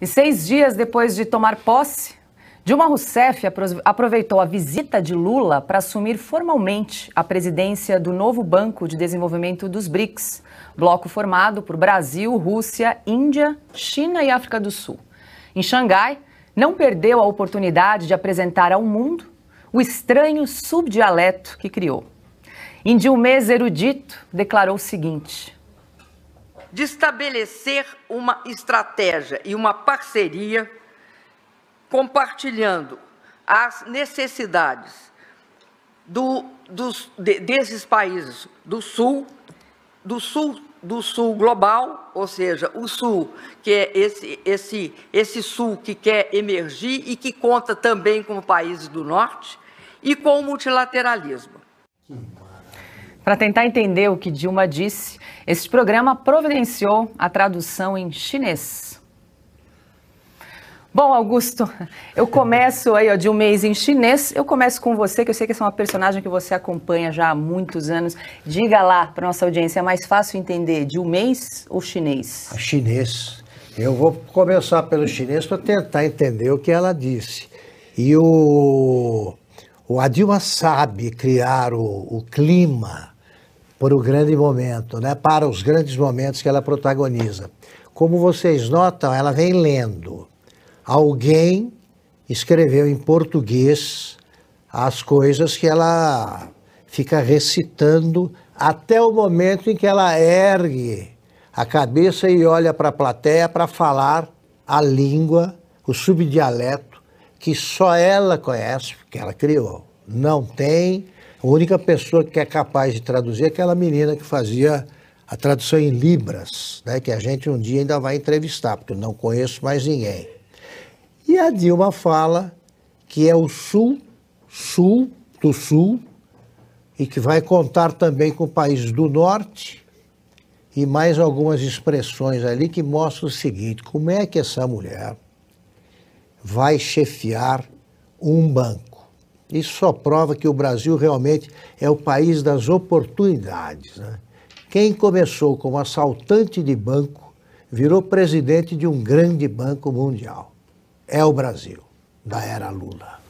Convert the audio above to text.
E seis dias depois de tomar posse, Dilma Rousseff aproveitou a visita de Lula para assumir formalmente a presidência do novo Banco de Desenvolvimento dos BRICS, bloco formado por Brasil, Rússia, Índia, China e África do Sul. Em Xangai, não perdeu a oportunidade de apresentar ao mundo o estranho subdialeto que criou. Em mês erudito, declarou o seguinte: de estabelecer uma estratégia e uma parceria, compartilhando as necessidades do, dos, de, desses países do sul, do sul do sul global, ou seja, o sul que é esse esse esse sul que quer emergir e que conta também com países do norte e com o multilateralismo. Para tentar entender o que Dilma disse, este programa providenciou a tradução em chinês. Bom, Augusto, eu começo aí ó, de um mês em chinês. Eu começo com você, que eu sei que essa é uma personagem que você acompanha já há muitos anos. Diga lá para nossa audiência, é mais fácil entender de um mês ou chinês? Chinês. Eu vou começar pelo chinês para tentar entender o que ela disse. E o, o Adilma sabe criar o, o clima por o grande momento, né? para os grandes momentos que ela protagoniza. Como vocês notam, ela vem lendo. Alguém escreveu em português as coisas que ela fica recitando até o momento em que ela ergue a cabeça e olha para a plateia para falar a língua, o subdialeto que só ela conhece, porque ela criou. Não tem a única pessoa que é capaz de traduzir é aquela menina que fazia a tradução em Libras, né, que a gente um dia ainda vai entrevistar, porque eu não conheço mais ninguém. E a Dilma fala que é o sul, sul do sul, e que vai contar também com países do norte e mais algumas expressões ali que mostram o seguinte: como é que essa mulher vai chefiar um banco? Isso só prova que o Brasil realmente é o país das oportunidades. Né? Quem começou como assaltante de banco virou presidente de um grande banco mundial. É o Brasil, da era Lula.